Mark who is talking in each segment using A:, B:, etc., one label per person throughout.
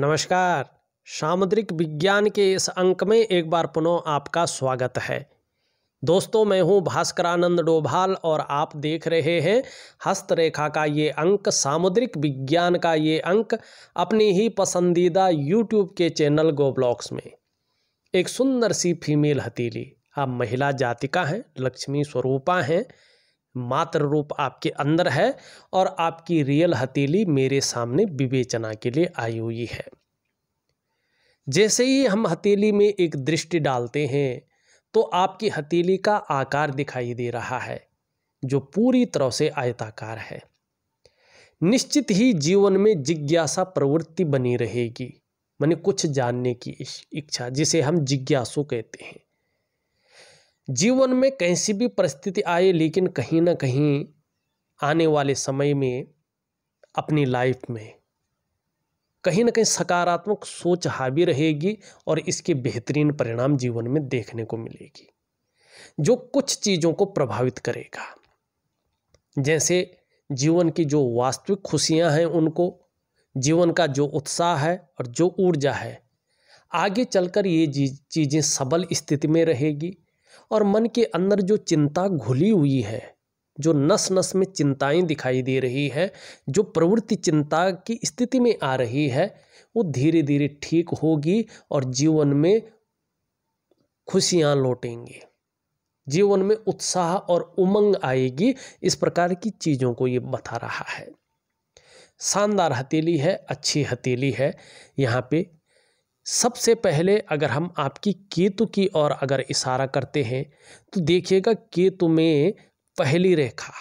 A: नमस्कार सामुद्रिक विज्ञान के इस अंक में एक बार पुनः आपका स्वागत है दोस्तों मैं हूं भास्करानंद डोभाल और आप देख रहे हैं हस्तरेखा का ये अंक सामुद्रिक विज्ञान का ये अंक अपनी ही पसंदीदा यूट्यूब के चैनल गोब्लॉक्स में एक सुंदर सी फीमेल हथीली आप महिला जातिका हैं लक्ष्मी स्वरूपा हैं मात्र रूप आपके अंदर है और आपकी रियल हथेली मेरे सामने विवेचना के लिए आई हुई है जैसे ही हम हथेली में एक दृष्टि डालते हैं तो आपकी हथेली का आकार दिखाई दे रहा है जो पूरी तरह से आयताकार है निश्चित ही जीवन में जिज्ञासा प्रवृत्ति बनी रहेगी मैंने कुछ जानने की इच्छा जिसे हम जिज्ञासु कहते हैं जीवन में कैसी भी परिस्थिति आए लेकिन कहीं ना कहीं आने वाले समय में अपनी लाइफ में कहीं ना कहीं सकारात्मक सोच हावी रहेगी और इसके बेहतरीन परिणाम जीवन में देखने को मिलेगी जो कुछ चीज़ों को प्रभावित करेगा जैसे जीवन की जो वास्तविक खुशियां हैं उनको जीवन का जो उत्साह है और जो ऊर्जा है आगे चलकर ये चीज़ें सबल स्थिति में रहेगी और मन के अंदर जो चिंता घुली हुई है जो नस नस में चिंताएं दिखाई दे रही है जो प्रवृत्ति चिंता की स्थिति में आ रही है वो धीरे धीरे ठीक होगी और जीवन में खुशियाँ लौटेंगी जीवन में उत्साह और उमंग आएगी इस प्रकार की चीज़ों को ये बता रहा है शानदार हथेली है अच्छी हथेली है यहाँ पे सबसे पहले अगर हम आपकी केतु की ओर अगर इशारा करते हैं तो देखिएगा केतु में पहली रेखा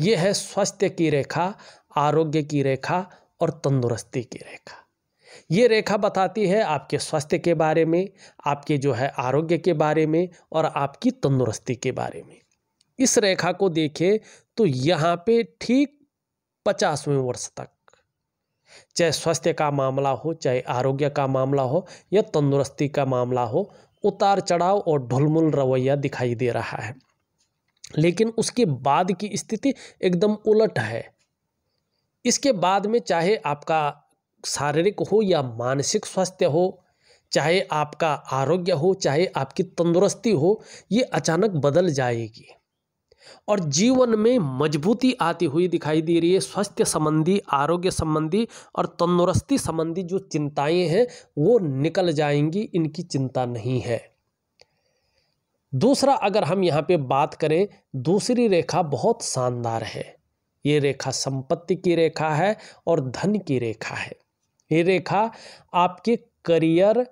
A: यह है स्वास्थ्य की रेखा आरोग्य की रेखा और तंदुरुस्ती की रेखा ये रेखा बताती है आपके स्वास्थ्य के बारे में आपके जो है आरोग्य के बारे में और आपकी तंदुरुस्ती के बारे में इस रेखा को देखें तो यहाँ पे ठीक पचासवें वर्ष तक चाहे स्वास्थ्य का मामला हो चाहे आरोग्य का मामला हो या तंदुरुस्ती का मामला हो उतार चढ़ाव और ढुलमुल रवैया दिखाई दे रहा है लेकिन उसके बाद की स्थिति एकदम उलट है इसके बाद में चाहे आपका शारीरिक हो या मानसिक स्वास्थ्य हो चाहे आपका आरोग्य हो चाहे आपकी तंदुरुस्ती हो ये अचानक बदल जाएगी और जीवन में मजबूती आती हुई दिखाई दे रही है स्वास्थ्य संबंधी आरोग्य संबंधी और तंदुरुस्ती संबंधी जो चिंताएं हैं वो निकल जाएंगी इनकी चिंता नहीं है दूसरा अगर हम यहाँ पे बात करें दूसरी रेखा बहुत शानदार है ये रेखा संपत्ति की रेखा है और धन की रेखा है ये रेखा आपके करियर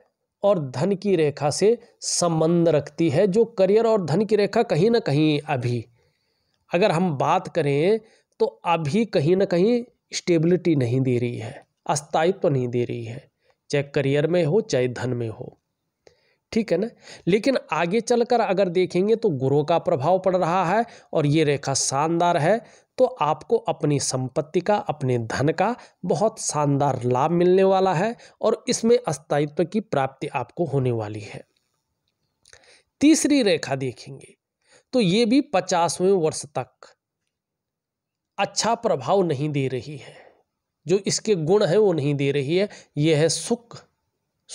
A: और धन की रेखा से संबंध रखती है जो करियर और धन की रेखा कहीं ना कहीं अभी अगर हम बात करें तो अभी कहीं ना कहीं स्टेबिलिटी नहीं दे रही है अस्थायित्व तो नहीं दे रही है चाहे करियर में हो चाहे धन में हो ठीक है ना लेकिन आगे चलकर अगर देखेंगे तो गुरु का प्रभाव पड़ रहा है और ये रेखा शानदार है तो आपको अपनी संपत्ति का अपने धन का बहुत शानदार लाभ मिलने वाला है और इसमें अस्थायित्व की प्राप्ति आपको होने वाली है तीसरी रेखा देखेंगे तो ये भी पचासवें वर्ष तक अच्छा प्रभाव नहीं दे रही है जो इसके गुण है वो नहीं दे रही है यह है सुख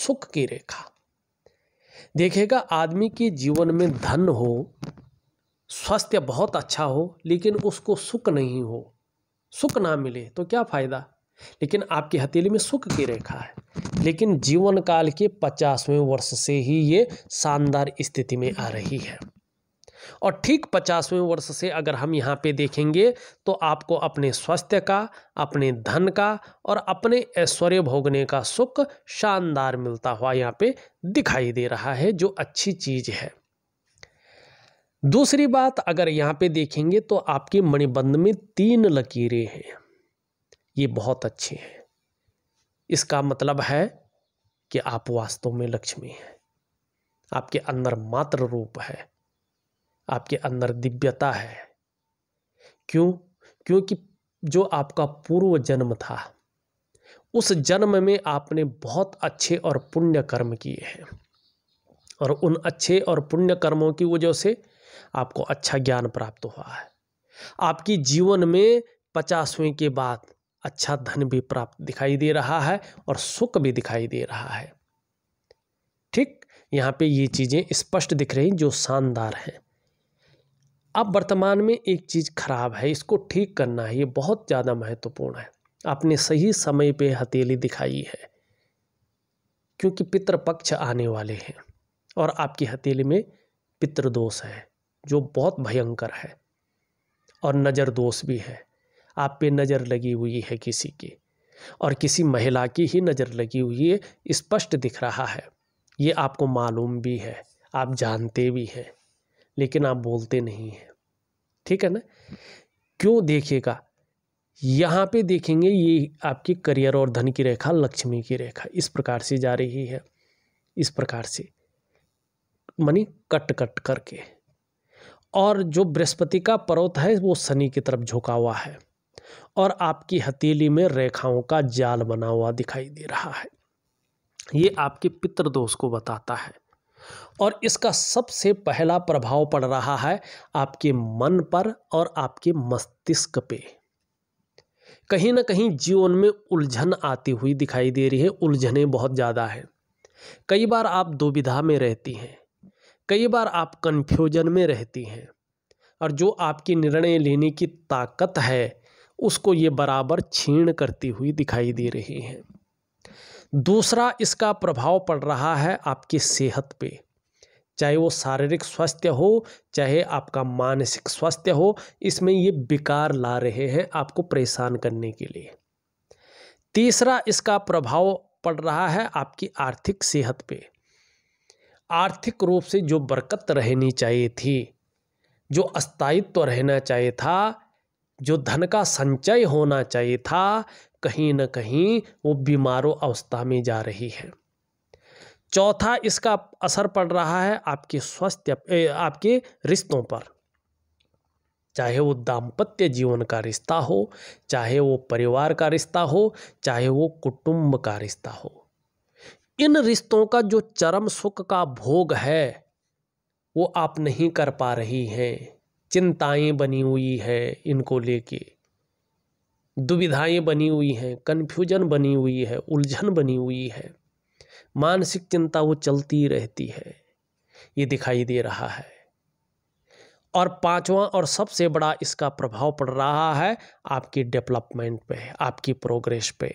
A: सुख की रेखा देखेगा आदमी के जीवन में धन हो स्वास्थ्य बहुत अच्छा हो लेकिन उसको सुख नहीं हो सुख ना मिले तो क्या फायदा लेकिन आपकी हथेली में सुख की रेखा है लेकिन जीवन काल के पचासवें वर्ष से ही ये शानदार स्थिति में आ रही है और ठीक पचासवें वर्ष से अगर हम यहाँ पे देखेंगे तो आपको अपने स्वास्थ्य का अपने धन का और अपने ऐश्वर्य भोगने का सुख शानदार मिलता हुआ यहाँ पे दिखाई दे रहा है जो अच्छी चीज़ है दूसरी बात अगर यहाँ पे देखेंगे तो आपके मणिबंध में तीन लकीरें हैं ये बहुत अच्छी हैं इसका मतलब है कि आप वास्तव में लक्ष्मी हैं आपके अंदर मात्र रूप है आपके अंदर दिव्यता है क्यों क्योंकि जो आपका पूर्व जन्म था उस जन्म में आपने बहुत अच्छे और पुण्य कर्म किए हैं और उन अच्छे और पुण्य कर्मों की वजह से आपको अच्छा ज्ञान प्राप्त हुआ है आपकी जीवन में पचासवें के बाद अच्छा धन भी प्राप्त दिखाई दे रहा है और सुख भी दिखाई दे रहा है ठीक यहाँ पे ये चीज़ें स्पष्ट दिख रही जो शानदार हैं अब वर्तमान में एक चीज़ खराब है इसको ठीक करना है ये बहुत ज़्यादा महत्वपूर्ण है आपने सही समय पे हथेली दिखाई है क्योंकि पितृपक्ष आने वाले हैं और आपकी हथेली में पितृदोष है जो बहुत भयंकर है और नज़र दोष भी है आप पे नज़र लगी हुई है किसी की और किसी महिला की ही नज़र लगी हुई है स्पष्ट दिख रहा है ये आपको मालूम भी है आप जानते भी हैं लेकिन आप बोलते नहीं हैं ठीक है ना क्यों देखिएगा यहाँ पे देखेंगे ये आपकी करियर और धन की रेखा लक्ष्मी की रेखा इस प्रकार से जा रही है इस प्रकार से मनी कट कट करके और जो बृहस्पति का पर्वत है वो शनि की तरफ झुका हुआ है और आपकी हथेली में रेखाओं का जाल बना हुआ दिखाई दे रहा है ये आपके पितृदोष को बताता है और इसका सबसे पहला प्रभाव पड़ रहा है आपके मन पर और आपके मस्तिष्क पे कहीं ना कहीं जीवन में उलझन आती हुई दिखाई दे रही है उलझने बहुत ज़्यादा हैं कई बार आप दुविधा में रहती हैं कई बार आप कन्फ्यूजन में रहती हैं और जो आपकी निर्णय लेने की ताकत है उसको ये बराबर छीण करती हुई दिखाई दे रही है दूसरा इसका प्रभाव पड़ रहा है आपकी सेहत पे चाहे वो शारीरिक स्वास्थ्य हो चाहे आपका मानसिक स्वास्थ्य हो इसमें ये बेकार ला रहे हैं आपको परेशान करने के लिए तीसरा इसका प्रभाव पड़ रहा है आपकी आर्थिक सेहत पे आर्थिक रूप से जो बरकत रहनी चाहिए थी जो अस्थायित्व तो रहना चाहिए था जो धन का संचय होना चाहिए था कहीं ना कहीं वो बीमारों अवस्था में जा रही है चौथा इसका असर पड़ रहा है आपके स्वास्थ्य आपके रिश्तों पर चाहे वो दाम्पत्य जीवन का रिश्ता हो चाहे वो परिवार का रिश्ता हो चाहे वो कुटुंब का रिश्ता हो इन रिश्तों का जो चरम सुख का भोग है वो आप नहीं कर पा रही हैं चिंताएं बनी हुई है इनको लेके दुविधाएं बनी हुई हैं कन्फ्यूजन बनी हुई है उलझन बनी हुई है मानसिक चिंता वो चलती रहती है ये दिखाई दे रहा है और पांचवा और सबसे बड़ा इसका प्रभाव पड़ रहा है आपकी डेवलपमेंट पे आपकी प्रोग्रेस पे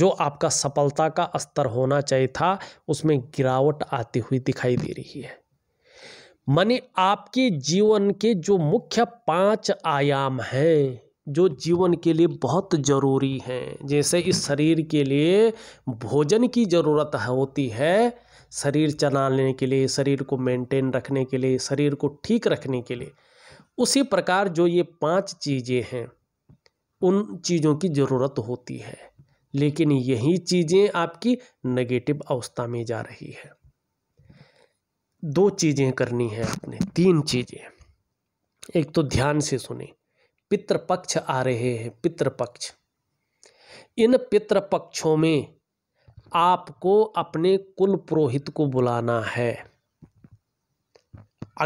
A: जो आपका सफलता का स्तर होना चाहिए था उसमें गिरावट आती हुई दिखाई दे रही है माने आपके जीवन के जो मुख्य पांच आयाम हैं जो जीवन के लिए बहुत ज़रूरी हैं जैसे इस शरीर के लिए भोजन की ज़रूरत होती है शरीर चलाने के लिए शरीर को मेंटेन रखने के लिए शरीर को ठीक रखने के लिए उसी प्रकार जो ये पांच चीज़ें हैं उन चीज़ों की ज़रूरत होती है लेकिन यही चीज़ें आपकी नेगेटिव अवस्था में जा रही है दो चीज़ें करनी है आपने तीन चीज़ें एक तो ध्यान से सुने पितृपक्ष आ रहे हैं पितृपक्ष इन पितृपक्षों में आपको अपने कुल पुरोहित को बुलाना है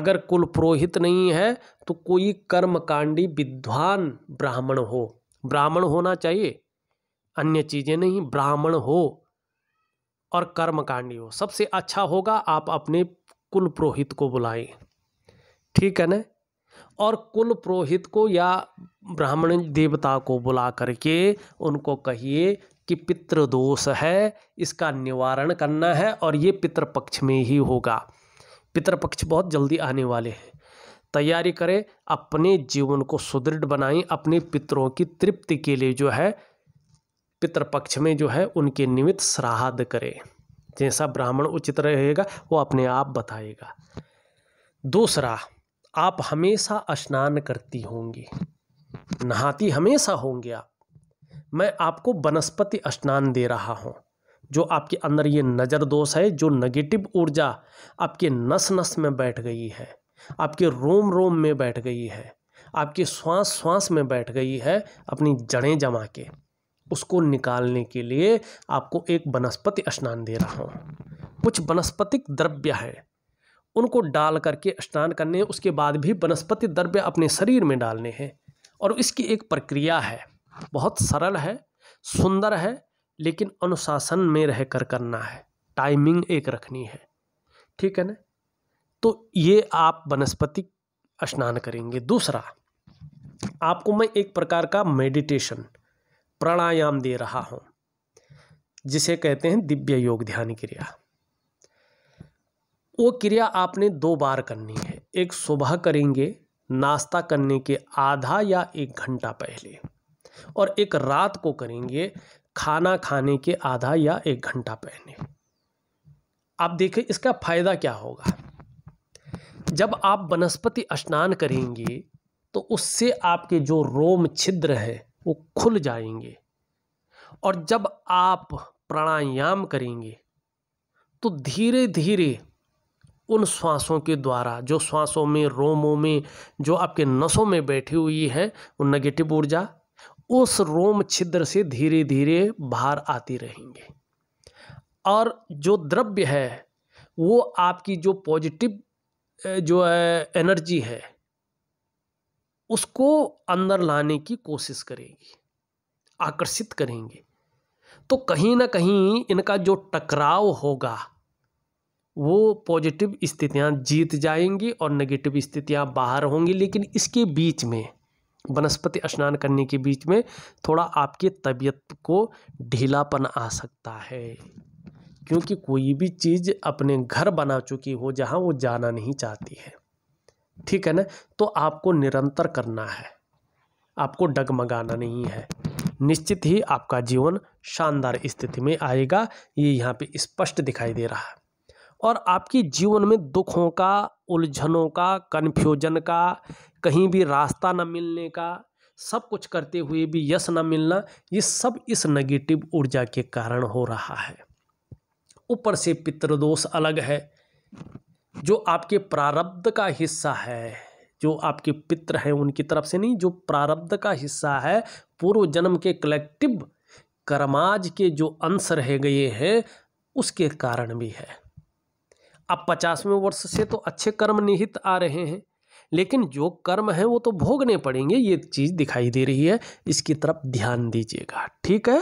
A: अगर कुल पुरोहित नहीं है तो कोई कर्मकांडी विद्वान ब्राह्मण हो ब्राह्मण होना चाहिए अन्य चीज़ें नहीं ब्राह्मण हो और कर्मकांडी हो सबसे अच्छा होगा आप अपने कुल पुरोहित को बुलाएं ठीक है ना और कुल पुरोहित को या ब्राह्मण देवता को बुला करके उनको कहिए कि पितृदोष है इसका निवारण करना है और ये पितृपक्ष में ही होगा पितृपक्ष बहुत जल्दी आने वाले हैं तैयारी करें अपने जीवन को सुदृढ़ बनाएं अपने पितरों की तृप्ति के लिए जो है पितृपक्ष में जो है उनके निमित्त श्राद्ध करें जैसा ब्राह्मण उचित रहेगा वो अपने आप बताएगा दूसरा आप हमेशा स्नान करती होंगी नहाती हमेशा होंगे आप मैं आपको वनस्पति स्नान दे रहा हूँ जो आपके अंदर ये नज़र दोष है जो नेगेटिव ऊर्जा आपके नस नस में बैठ गई है आपके रोम रोम में बैठ गई है आपके श्वास श्वास में बैठ गई है अपनी जड़ें जमा के उसको निकालने के लिए आपको एक वनस्पति स्नान दे रहा हूँ कुछ वनस्पतिक द्रव्य है उनको डाल करके स्नान करने हैं उसके बाद भी वनस्पति द्रव्य अपने शरीर में डालने हैं और इसकी एक प्रक्रिया है बहुत सरल है सुंदर है लेकिन अनुशासन में रह कर करना है टाइमिंग एक रखनी है ठीक है ना तो ये आप वनस्पति स्नान करेंगे दूसरा आपको मैं एक प्रकार का मेडिटेशन प्राणायाम दे रहा हूँ जिसे कहते हैं दिव्य योग ध्यान क्रिया वो क्रिया आपने दो बार करनी है एक सुबह करेंगे नाश्ता करने के आधा या एक घंटा पहले और एक रात को करेंगे खाना खाने के आधा या एक घंटा पहले आप देखें इसका फायदा क्या होगा जब आप वनस्पति स्नान करेंगे तो उससे आपके जो रोम छिद्र है वो खुल जाएंगे और जब आप प्राणायाम करेंगे तो धीरे धीरे उन श्वासों के द्वारा जो श्वासों में रोमों में जो आपके नसों में बैठी हुई है वो नेगेटिव ऊर्जा उस रोम छिद्र से धीरे धीरे बाहर आती रहेंगे और जो द्रव्य है वो आपकी जो पॉजिटिव जो है एनर्जी है उसको अंदर लाने की कोशिश करेंगी आकर्षित करेंगे तो कहीं ना कहीं इनका जो टकराव होगा वो पॉजिटिव स्थितियाँ जीत जाएंगी और नेगेटिव स्थितियाँ बाहर होंगी लेकिन इसके बीच में वनस्पति स्नान करने के बीच में थोड़ा आपकी तबीयत को ढीलापन आ सकता है क्योंकि कोई भी चीज़ अपने घर बना चुकी हो जहाँ वो जाना नहीं चाहती है ठीक है ना तो आपको निरंतर करना है आपको डगमगाना नहीं है निश्चित ही आपका जीवन शानदार स्थिति में आएगा ये यहाँ पे स्पष्ट दिखाई दे रहा है और आपके जीवन में दुखों का उलझनों का कन्फ्यूजन का कहीं भी रास्ता न मिलने का सब कुछ करते हुए भी यश न मिलना ये सब इस नेगेटिव ऊर्जा के कारण हो रहा है ऊपर से पितृदोष अलग है जो आपके प्रारब्ध का हिस्सा है जो आपके पित्र हैं उनकी तरफ से नहीं जो प्रारब्ध का हिस्सा है पूर्व जन्म के कलेक्टिव कर्माज के जो अंश रह गए हैं उसके कारण भी है अब पचासवें वर्ष से तो अच्छे कर्म निहित आ रहे हैं लेकिन जो कर्म है वो तो भोगने पड़ेंगे ये चीज़ दिखाई दे रही है इसकी तरफ ध्यान दीजिएगा ठीक है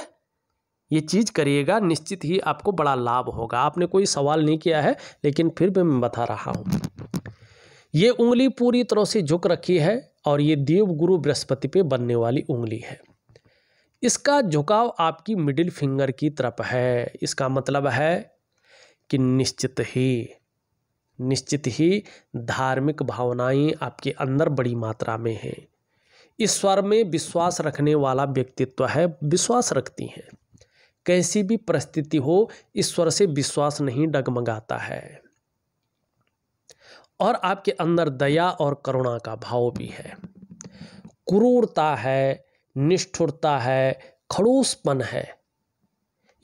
A: ये चीज़ करिएगा निश्चित ही आपको बड़ा लाभ होगा आपने कोई सवाल नहीं किया है लेकिन फिर भी मैं बता रहा हूँ ये उंगली पूरी तरह से झुक रखी है और ये देव गुरु बृहस्पति पे बनने वाली उंगली है इसका झुकाव आपकी मिडिल फिंगर की तरफ है इसका मतलब है कि निश्चित ही निश्चित ही धार्मिक भावनाएं आपके अंदर बड़ी मात्रा में हैं ईश्वर में विश्वास रखने वाला व्यक्तित्व है विश्वास रखती हैं कैसी भी परिस्थिति हो ईश्वर से विश्वास नहीं डगमगाता है और आपके अंदर दया और करुणा का भाव भी है क्रूरता है निष्ठुरता है खड़ूसपन है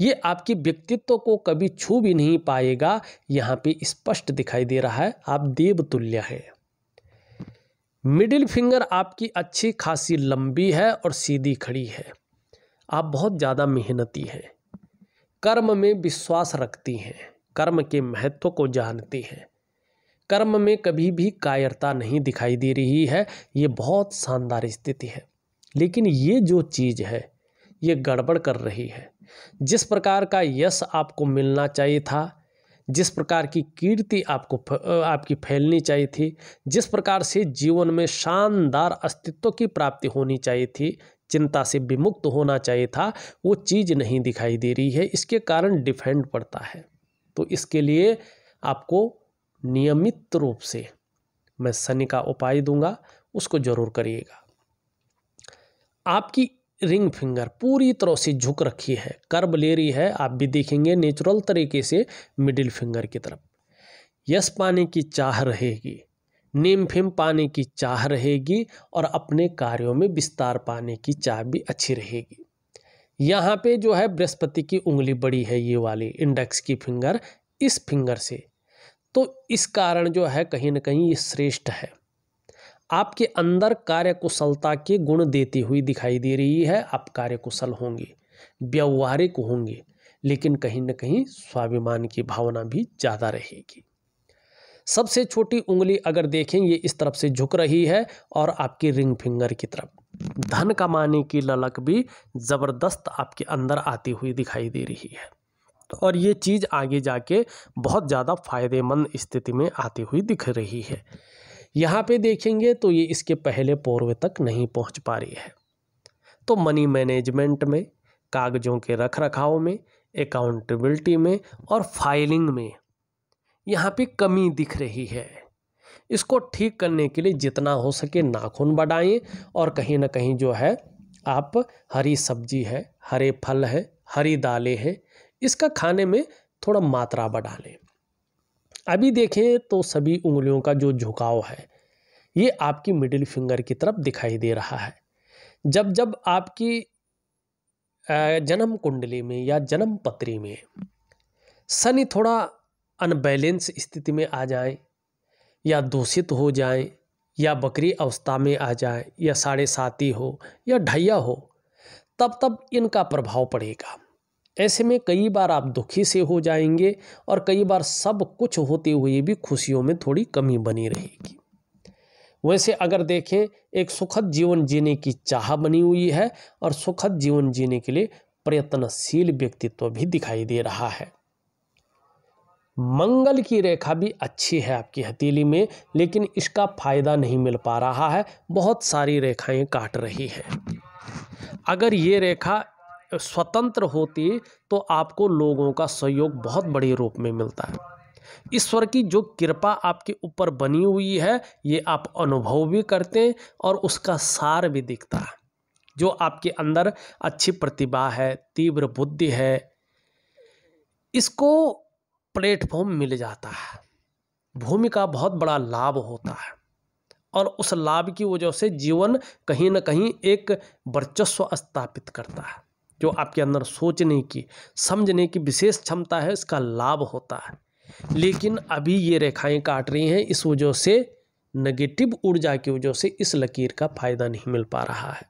A: ये आपके व्यक्तित्व को कभी छू भी नहीं पाएगा यहाँ पे स्पष्ट दिखाई दे रहा है आप देवतुल्य है मिडिल फिंगर आपकी अच्छी खासी लंबी है और सीधी खड़ी है आप बहुत ज़्यादा मेहनती हैं कर्म में विश्वास रखती हैं कर्म के महत्व को जानती हैं कर्म में कभी भी कायरता नहीं दिखाई दे रही है ये बहुत शानदार स्थिति है लेकिन ये जो चीज़ है ये गड़बड़ कर रही है जिस प्रकार का यश आपको मिलना चाहिए था जिस प्रकार की कीर्ति आपको आपकी फैलनी चाहिए थी जिस प्रकार से जीवन में शानदार अस्तित्व की प्राप्ति होनी चाहिए थी चिंता से विमुक्त होना चाहिए था वो चीज़ नहीं दिखाई दे रही है इसके कारण डिफेंड पड़ता है तो इसके लिए आपको नियमित रूप से मैं शनि का उपाय दूंगा उसको जरूर करिएगा आपकी रिंग फिंगर पूरी तरह से झुक रखी है कर्ब ले रही है आप भी देखेंगे नेचुरल तरीके से मिडिल फिंगर की तरफ यस पाने की चाह रहेगी नेम फेम पाने की चाह रहेगी और अपने कार्यों में विस्तार पाने की चाह भी अच्छी रहेगी यहाँ पे जो है बृहस्पति की उंगली बड़ी है ये वाली इंडेक्स की फिंगर इस फिंगर से तो इस कारण जो है कहीं ना कहीं ये श्रेष्ठ है आपके अंदर कार्यकुशलता के गुण देती हुई दिखाई दे रही है आप कार्यकुशल होंगे व्यवहारिक होंगे लेकिन कहीं ना कहीं स्वाभिमान की भावना भी ज़्यादा रहेगी सबसे छोटी उंगली अगर देखें ये इस तरफ से झुक रही है और आपकी रिंग फिंगर की तरफ धन कमाने की ललक भी ज़बरदस्त आपके अंदर आती हुई दिखाई दे रही है तो और ये चीज़ आगे जाके बहुत ज़्यादा फायदेमंद स्थिति में आती हुई दिख रही है यहाँ पे देखेंगे तो ये इसके पहले पूर्व तक नहीं पहुँच पा रही है तो मनी मैनेजमेंट में कागजों के रख रखाव में अकाउंटेबिलिटी में और फाइलिंग में यहाँ पे कमी दिख रही है इसको ठीक करने के लिए जितना हो सके नाखून बढ़ाएं और कहीं ना कहीं जो है आप हरी सब्जी है हरे फल है हरी दालें हैं इसका खाने में थोड़ा मात्रा बढ़ा लें अभी देखें तो सभी उंगलियों का जो झुकाव है ये आपकी मिडिल फिंगर की तरफ दिखाई दे रहा है जब जब आपकी जन्म कुंडली में या जन्म पत्री में शनि थोड़ा अनबैलेंस स्थिति में आ जाए या दूषित हो जाए या बकरी अवस्था में आ जाए या साढ़े साती हो या ढैया हो तब तब इनका प्रभाव पड़ेगा ऐसे में कई बार आप दुखी से हो जाएंगे और कई बार सब कुछ होते हुए भी खुशियों में थोड़ी कमी बनी रहेगी वैसे अगर देखें एक सुखद जीवन जीने की चाह बनी हुई है और सुखद जीवन जीने के लिए प्रयत्नशील व्यक्तित्व भी दिखाई दे रहा है मंगल की रेखा भी अच्छी है आपकी हथेली में लेकिन इसका फायदा नहीं मिल पा रहा है बहुत सारी रेखाएं काट रही है अगर ये रेखा स्वतंत्र होती तो आपको लोगों का सहयोग बहुत बड़े रूप में मिलता है ईश्वर की जो कृपा आपके ऊपर बनी हुई है ये आप अनुभव भी करते हैं और उसका सार भी दिखता है जो आपके अंदर अच्छी प्रतिभा है तीव्र बुद्धि है इसको प्लेटफॉर्म मिल जाता है भूमि का बहुत बड़ा लाभ होता है और उस लाभ की वजह से जीवन कहीं ना कहीं एक वर्चस्व स्थापित करता है जो आपके अंदर सोचने की समझने की विशेष क्षमता है इसका लाभ होता है लेकिन अभी ये रेखाएं काट रही हैं इस वजह से नेगेटिव ऊर्जा की वजह से इस लकीर का फायदा नहीं मिल पा रहा है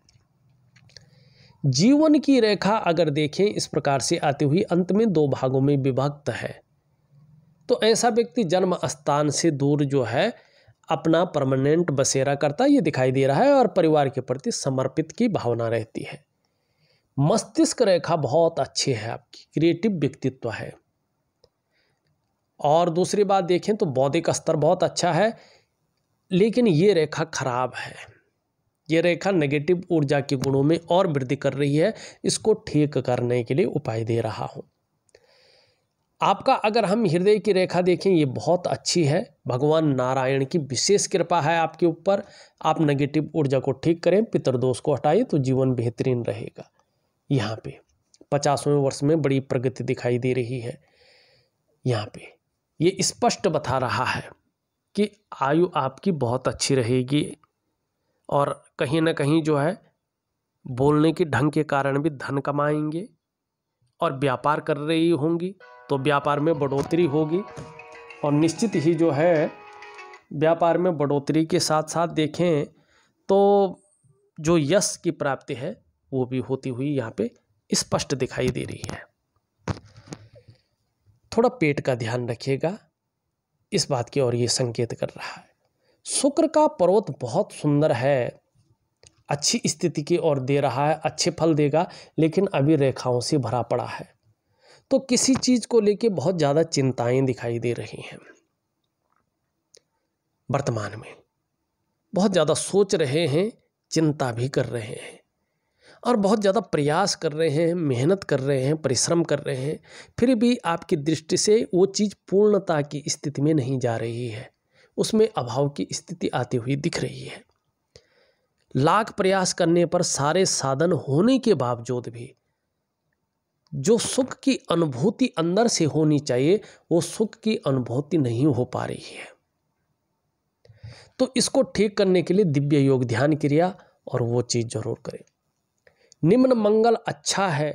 A: जीवन की रेखा अगर देखें इस प्रकार से आती हुई अंत में दो भागों में विभक्त है तो ऐसा व्यक्ति जन्म स्थान से दूर जो है अपना परमानेंट बसेरा करता ये दिखाई दे रहा है और परिवार के प्रति समर्पित की भावना रहती है मस्तिष्क रेखा बहुत अच्छी है आपकी क्रिएटिव व्यक्तित्व है और दूसरी बात देखें तो बौद्धिक स्तर बहुत अच्छा है लेकिन ये रेखा खराब है ये रेखा नेगेटिव ऊर्जा के गुणों में और वृद्धि कर रही है इसको ठीक करने के लिए उपाय दे रहा हूँ आपका अगर हम हृदय की रेखा देखें ये बहुत अच्छी है भगवान नारायण की विशेष कृपा है आपके ऊपर आप नेगेटिव ऊर्जा को ठीक करें पितरदोष को हटाइए तो जीवन बेहतरीन रहेगा यहाँ पे पचासवें वर्ष में बड़ी प्रगति दिखाई दे रही है यहाँ पे ये स्पष्ट बता रहा है कि आयु आपकी बहुत अच्छी रहेगी और कहीं ना कहीं जो है बोलने के ढंग के कारण भी धन कमाएंगे और व्यापार कर रही होंगी तो व्यापार में बढ़ोतरी होगी और निश्चित ही जो है व्यापार में बढ़ोतरी के साथ साथ देखें तो जो यश की प्राप्ति है वो भी होती हुई यहाँ पे स्पष्ट दिखाई दे रही है थोड़ा पेट का ध्यान रखिएगा इस बात की ओर ये संकेत कर रहा है शुक्र का पर्वत बहुत सुंदर है अच्छी स्थिति की ओर दे रहा है अच्छे फल देगा लेकिन अभी रेखाओं से भरा पड़ा है तो किसी चीज़ को लेके बहुत ज़्यादा चिंताएं दिखाई दे रही हैं वर्तमान में बहुत ज़्यादा सोच रहे हैं चिंता भी कर रहे हैं और बहुत ज़्यादा प्रयास कर रहे हैं मेहनत कर रहे हैं परिश्रम कर रहे हैं फिर भी आपकी दृष्टि से वो चीज़ पूर्णता की स्थिति में नहीं जा रही है उसमें अभाव की स्थिति आती हुई दिख रही है लाख प्रयास करने पर सारे साधन होने के बावजूद भी जो सुख की अनुभूति अंदर से होनी चाहिए वो सुख की अनुभूति नहीं हो पा रही है तो इसको ठीक करने के लिए दिव्य योग ध्यान क्रिया और वो चीज़ जरूर करें निम्न मंगल अच्छा है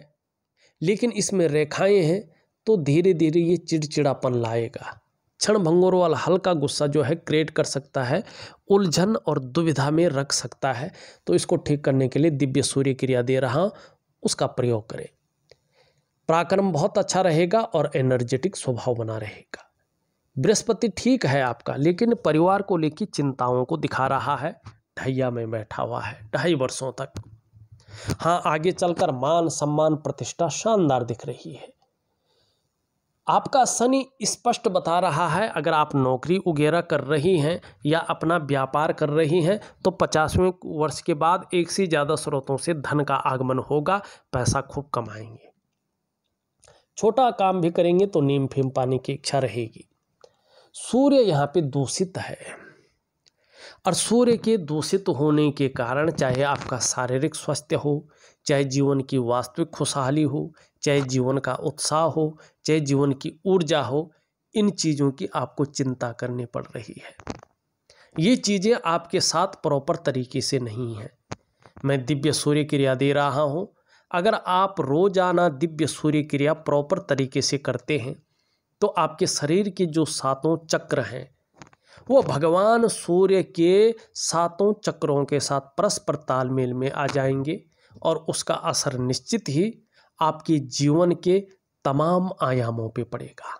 A: लेकिन इसमें रेखाएं हैं तो धीरे धीरे ये चिड़चिड़ापन लाएगा क्षण भंगोर वाला हल्का गुस्सा जो है क्रिएट कर सकता है उलझन और दुविधा में रख सकता है तो इसको ठीक करने के लिए दिव्य सूर्य क्रिया दे रहा हूँ उसका प्रयोग करें पराक्रम बहुत अच्छा रहेगा और एनर्जेटिक स्वभाव बना रहेगा बृहस्पति ठीक है आपका लेकिन परिवार को लेकर चिंताओं को दिखा रहा है ढैया में बैठा हुआ है ढाई वर्षों तक हाँ आगे चलकर मान सम्मान प्रतिष्ठा शानदार दिख रही है आपका शनि स्पष्ट बता रहा है अगर आप नौकरी वगैरह कर रही हैं या अपना व्यापार कर रही हैं तो पचासवें वर्ष के बाद एक से ज़्यादा स्रोतों से धन का आगमन होगा पैसा खूब कमाएंगे छोटा काम भी करेंगे तो नीम फीम पाने की इच्छा रहेगी सूर्य यहाँ पे दूषित है और सूर्य के दूषित होने के कारण चाहे आपका शारीरिक स्वास्थ्य हो चाहे जीवन की वास्तविक खुशहाली हो चाहे जीवन का उत्साह हो चाहे जीवन की ऊर्जा हो इन चीज़ों की आपको चिंता करनी पड़ रही है ये चीज़ें आपके साथ प्रॉपर तरीके से नहीं हैं मैं दिव्य सूर्य क्रिया दे रहा हूँ अगर आप रोजाना दिव्य सूर्य क्रिया प्रॉपर तरीके से करते हैं तो आपके शरीर के जो सातों चक्र हैं वो भगवान सूर्य के सातों चक्रों के साथ परस्पर तालमेल में आ जाएंगे और उसका असर निश्चित ही आपके जीवन के तमाम आयामों पे पड़ेगा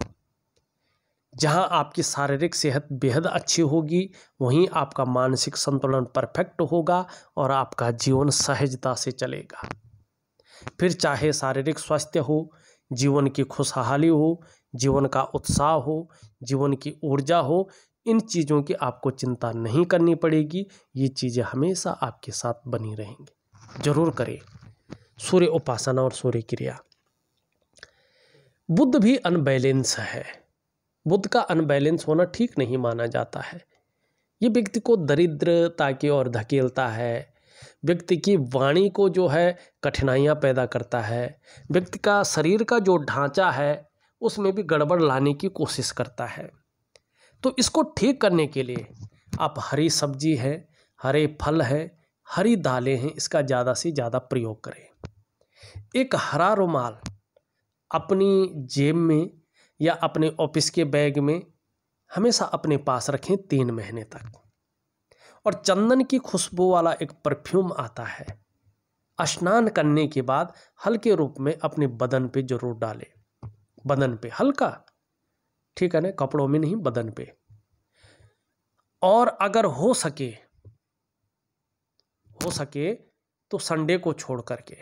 A: जहाँ आपकी शारीरिक सेहत बेहद अच्छी होगी वहीं आपका मानसिक संतुलन परफेक्ट होगा और आपका जीवन सहजता से चलेगा फिर चाहे शारीरिक स्वास्थ्य हो जीवन की खुशहाली हो जीवन का उत्साह हो जीवन की ऊर्जा हो इन चीज़ों की आपको चिंता नहीं करनी पड़ेगी ये चीज़ें हमेशा आपके साथ बनी रहेंगी जरूर करें सूर्य उपासना और सूर्य क्रिया बुद्ध भी अनबैलेंस है बुद्ध का अनबैलेंस होना ठीक नहीं माना जाता है ये व्यक्ति को दरिद्रता की ओर धकेलता है व्यक्ति की वाणी को जो है कठिनाइयाँ पैदा करता है व्यक्ति का शरीर का जो ढांचा है उसमें भी गड़बड़ लाने की कोशिश करता है तो इसको ठीक करने के लिए आप हरी सब्जी है हरे फल है हरी दालें हैं इसका ज़्यादा से ज़्यादा प्रयोग करें एक हरा रुमाल अपनी जेब में या अपने ऑफिस के बैग में हमेशा अपने पास रखें तीन महीने तक और चंदन की खुशबू वाला एक परफ्यूम आता है स्नान करने के बाद हल्के रूप में अपने बदन पे जरूर डालें बदन पे हल्का ठीक है ना कपड़ों में नहीं बदन पे और अगर हो सके हो सके तो संडे को छोड़ करके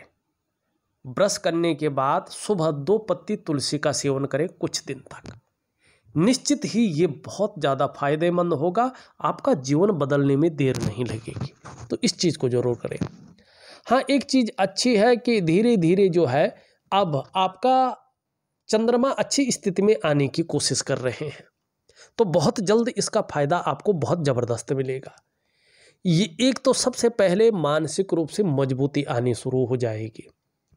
A: ब्रश करने के बाद सुबह दो पत्ती तुलसी का सेवन करें कुछ दिन तक निश्चित ही ये बहुत ज़्यादा फायदेमंद होगा आपका जीवन बदलने में देर नहीं लगेगी तो इस चीज़ को ज़रूर करें हाँ एक चीज़ अच्छी है कि धीरे धीरे जो है अब आपका चंद्रमा अच्छी स्थिति में आने की कोशिश कर रहे हैं तो बहुत जल्द इसका फायदा आपको बहुत ज़बरदस्त मिलेगा ये एक तो सबसे पहले मानसिक रूप से मजबूती आनी शुरू हो जाएगी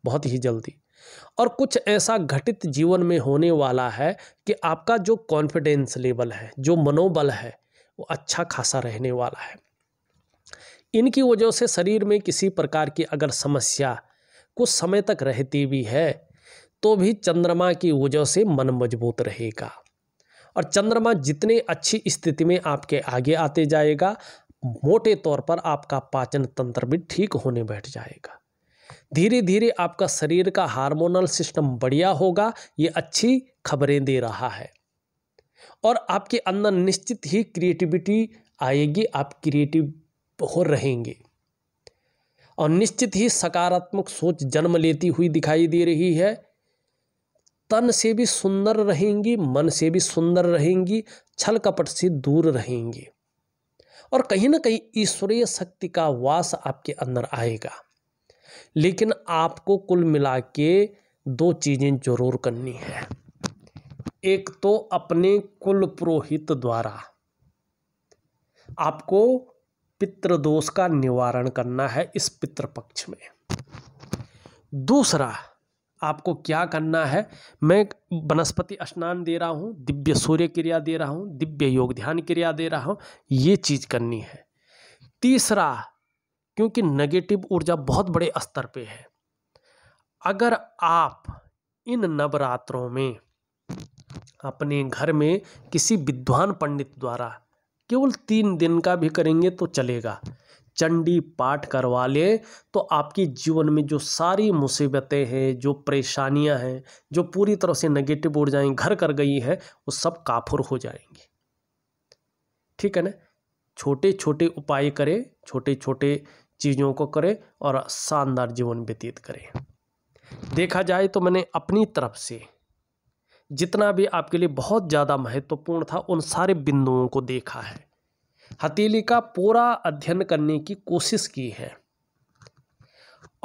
A: बहुत ही जल्दी और कुछ ऐसा घटित जीवन में होने वाला है कि आपका जो कॉन्फिडेंस लेवल है जो मनोबल है वो अच्छा खासा रहने वाला है इनकी वजह से शरीर में किसी प्रकार की अगर समस्या कुछ समय तक रहती भी है तो भी चंद्रमा की वजह से मन मजबूत रहेगा और चंद्रमा जितने अच्छी स्थिति में आपके आगे आते जाएगा मोटे तौर पर आपका पाचन तंत्र भी ठीक होने बैठ जाएगा धीरे धीरे आपका शरीर का हार्मोनल सिस्टम बढ़िया होगा ये अच्छी खबरें दे रहा है और आपके अंदर निश्चित ही क्रिएटिविटी आएगी आप क्रिएटिव हो रहेंगे और निश्चित ही सकारात्मक सोच जन्म लेती हुई दिखाई दे रही है तन से भी सुंदर रहेंगी मन से भी सुंदर रहेंगी छल कपट से दूर रहेंगी और कहीं ना कहीं ईश्वरीय शक्ति का वास आपके अंदर आएगा लेकिन आपको कुल मिला के दो चीज़ें जरूर करनी है एक तो अपने कुल पुरोहित द्वारा आपको पितृदोष का निवारण करना है इस पितृपक्ष में दूसरा आपको क्या करना है मैं वनस्पति स्नान दे रहा हूँ दिव्य सूर्य क्रिया दे रहा हूँ दिव्य योग ध्यान क्रिया दे रहा हूँ ये चीज़ करनी है तीसरा क्योंकि नेगेटिव ऊर्जा बहुत बड़े स्तर पे है अगर आप इन नवरात्रों में अपने घर में किसी विद्वान पंडित द्वारा केवल तीन दिन का भी करेंगे तो चलेगा चंडी पाठ करवा लें तो आपकी जीवन में जो सारी मुसीबतें हैं जो परेशानियां हैं जो पूरी तरह से नेगेटिव उड़ जाएं घर कर गई है वो सब काफुर हो जाएंगी ठीक है ना छोटे छोटे उपाय करें छोटे छोटे चीज़ों को करें और शानदार जीवन व्यतीत करें देखा जाए तो मैंने अपनी तरफ से जितना भी आपके लिए बहुत ज़्यादा महत्वपूर्ण था उन सारे बिंदुओं को देखा है हथेली का पूरा अध्ययन करने की कोशिश की है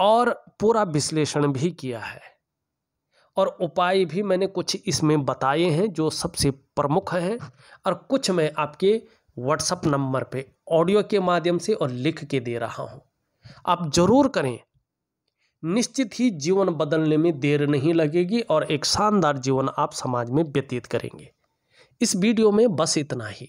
A: और पूरा विश्लेषण भी किया है और उपाय भी मैंने कुछ इसमें बताए हैं जो सबसे प्रमुख हैं और कुछ मैं आपके व्हाट्सअप नंबर पे ऑडियो के माध्यम से और लिख के दे रहा हूँ आप ज़रूर करें निश्चित ही जीवन बदलने में देर नहीं लगेगी और एक शानदार जीवन आप समाज में व्यतीत करेंगे इस वीडियो में बस इतना ही